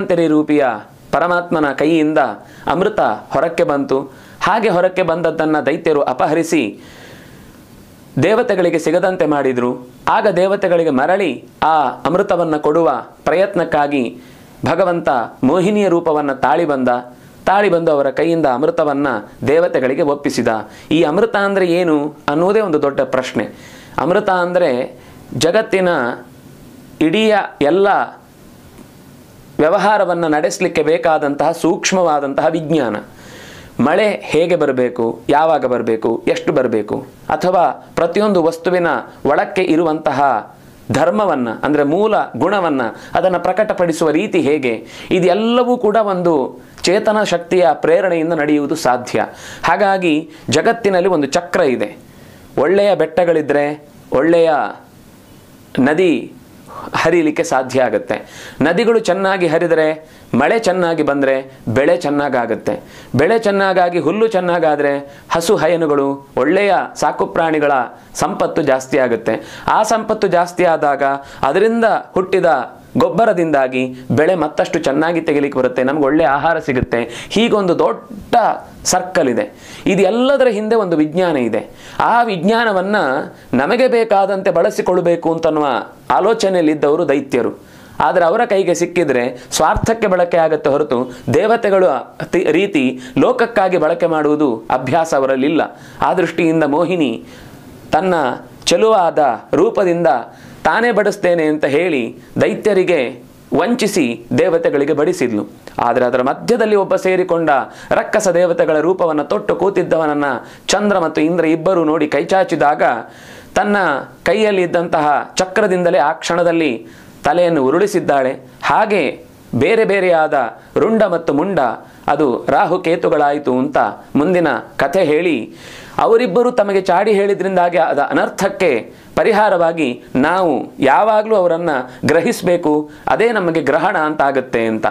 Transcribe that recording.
ಧನ್ವಂತರಿ ರೂಪಿಯ ಪರಮಾತ್ಮನ ಕೈಯಿಂದ ಅಮೃತ ಹೊರಕ್ಕೆ ಬಂತು ಹಾಗೆ ಹೊರಕ್ಕೆ ಬಂದದ್ದನ್ನು ದೈತ್ಯರು ಅಪಹರಿಸಿ ದೇವತೆಗಳಿಗೆ ಸಿಗದಂತೆ ಮಾಡಿದರು ಆಗ ದೇವತೆಗಳಿಗೆ ಮರಳಿ ಆ ಅಮೃತವನ್ನು ಕೊಡುವ ಪ್ರಯತ್ನಕ್ಕಾಗಿ ಭಗವಂತ ಮೋಹಿನಿಯ ರೂಪವನ್ನು ತಾಳಿ ಬಂದ ತಾಳಿ ಬಂದು ಅವರ ಕೈಯಿಂದ ಅಮೃತವನ್ನು ದೇವತೆಗಳಿಗೆ ಒಪ್ಪಿಸಿದ ಈ ಅಮೃತ ಅಂದರೆ ಏನು ಅನ್ನೋದೇ ಒಂದು ದೊಡ್ಡ ಪ್ರಶ್ನೆ ಅಮೃತ ಅಂದರೆ ಜಗತ್ತಿನ ಇಡೀ ಎಲ್ಲ ವ್ಯವಹಾರವನ್ನು ನಡೆಸಲಿಕ್ಕೆ ಬೇಕಾದಂತಹ ಸೂಕ್ಷ್ಮವಾದಂತಹ ವಿಜ್ಞಾನ ಮಳೆ ಹೇಗೆ ಬರಬೇಕು ಯಾವಾಗ ಬರಬೇಕು ಎಷ್ಟು ಬರಬೇಕು ಅಥವಾ ಪ್ರತಿಯೊಂದು ವಸ್ತುವಿನ ಒಳಕ್ಕೆ ಇರುವಂತಹ ಧರ್ಮವನ್ನು ಅಂದರೆ ಮೂಲ ಗುಣವನ್ನು ಅದನ್ನು ಪ್ರಕಟಪಡಿಸುವ ರೀತಿ ಹೇಗೆ ಇದೆಲ್ಲವೂ ಕೂಡ ಒಂದು ಚೇತನ ಶಕ್ತಿಯ ಪ್ರೇರಣೆಯಿಂದ ನಡೆಯುವುದು ಸಾಧ್ಯ ಹಾಗಾಗಿ ಜಗತ್ತಿನಲ್ಲಿ ಒಂದು ಚಕ್ರ ಇದೆ ಒಳ್ಳೆಯ ಬೆಟ್ಟಗಳಿದ್ದರೆ ಒಳ್ಳೆಯ ನದಿ ಹರಿಲಿಕ್ಕೆ ಸಾಧ್ಯ ಆಗುತ್ತೆ ನದಿಗಳು ಚೆನ್ನಾಗಿ ಹರಿದರೆ ಮಳೆ ಚೆನ್ನಾಗಿ ಬಂದರೆ ಬೆಳೆ ಚೆನ್ನಾಗಾಗುತ್ತೆ ಬೆಳೆ ಚೆನ್ನಾಗಾಗಿ ಹುಲ್ಲು ಚೆನ್ನಾಗಾದರೆ ಹಸು ಹಯನುಗಳು ಒಳ್ಳೆಯ ಸಾಕುಪ್ರಾಣಿಗಳ ಸಂಪತ್ತು ಜಾಸ್ತಿ ಆಗುತ್ತೆ ಆ ಸಂಪತ್ತು ಜಾಸ್ತಿ ಆದಾಗ ಅದರಿಂದ ಹುಟ್ಟಿದ ಗೊಬ್ಬರದಿಂದಾಗಿ ಬೆಳೆ ಮತ್ತಷ್ಟು ಚೆನ್ನಾಗಿ ತೆಗಿಲಿಕ್ಕೆ ಬರುತ್ತೆ ನಮ್ಗೆ ಒಳ್ಳೆ ಆಹಾರ ಸಿಗುತ್ತೆ ಹೀಗೊಂದು ದೊಡ್ಡ ಸರ್ಕಲ್ ಇದೆ ಇದೆಲ್ಲದರ ಹಿಂದೆ ಒಂದು ವಿಜ್ಞಾನ ಇದೆ ಆ ವಿಜ್ಞಾನವನ್ನು ನಮಗೆ ಬೇಕಾದಂತೆ ಬಳಸಿಕೊಳ್ಳಬೇಕು ಅಂತನ್ನುವ ಆಲೋಚನೆಯಲ್ಲಿದ್ದವರು ದೈತ್ಯರು ಆದರೆ ಅವರ ಕೈಗೆ ಸಿಕ್ಕಿದರೆ ಸ್ವಾರ್ಥಕ್ಕೆ ಬಳಕೆ ಆಗುತ್ತೆ ಹೊರತು ದೇವತೆಗಳು ರೀತಿ ಲೋಕಕ್ಕಾಗಿ ಬಳಕೆ ಮಾಡುವುದು ಅಭ್ಯಾಸ ಅವರಲ್ಲಿಲ್ಲ ಆ ದೃಷ್ಟಿಯಿಂದ ಮೋಹಿನಿ ತನ್ನ ಚೆಲುವಾದ ರೂಪದಿಂದ ತಾನೇ ಬಡಿಸ್ತೇನೆ ಅಂತ ಹೇಳಿ ದೈತ್ಯರಿಗೆ ವಂಚಿಸಿ ದೇವತೆಗಳಿಗೆ ಬಡಿಸಿದ್ಲು ಆದರೆ ಅದರ ಮಧ್ಯದಲ್ಲಿ ಒಬ್ಬ ಸೇರಿಕೊಂಡ ರಕ್ಕಸ ದೇವತೆಗಳ ರೂಪವನ್ನು ತೊಟ್ಟು ಕೂತಿದ್ದವನನ್ನು ಚಂದ್ರ ಮತ್ತು ಇಂದ್ರ ಇಬ್ಬರೂ ನೋಡಿ ಕೈಚಾಚಿದಾಗ ತನ್ನ ಕೈಯಲ್ಲಿದ್ದಂತಹ ಚಕ್ರದಿಂದಲೇ ಆ ಕ್ಷಣದಲ್ಲಿ ತಲೆಯನ್ನು ಉರುಳಿಸಿದ್ದಾಳೆ ಹಾಗೆ ಬೇರೆ ಬೇರೆಯಾದ ರುಂಡ ಮತ್ತು ಮುಂಡ ಅದು ರಾಹು ಕೇತುಗಳಾಯಿತು ಅಂತ ಮುಂದಿನ ಕಥೆ ಹೇಳಿ ಅವರಿಬ್ಬರು ತಮಗೆ ಚಾಡಿ ಹೇಳಿದ್ರಿಂದಾಗಿ ಅದ ಅನರ್ಥಕ್ಕೆ ಪರಿಹಾರವಾಗಿ ನಾವು ಯಾವಾಗಲೂ ಅವರನ್ನು ಗ್ರಹಿಸಬೇಕು ಅದೇ ನಮಗೆ ಗ್ರಹಣ ಅಂತಾಗುತ್ತೆ ಅಂತ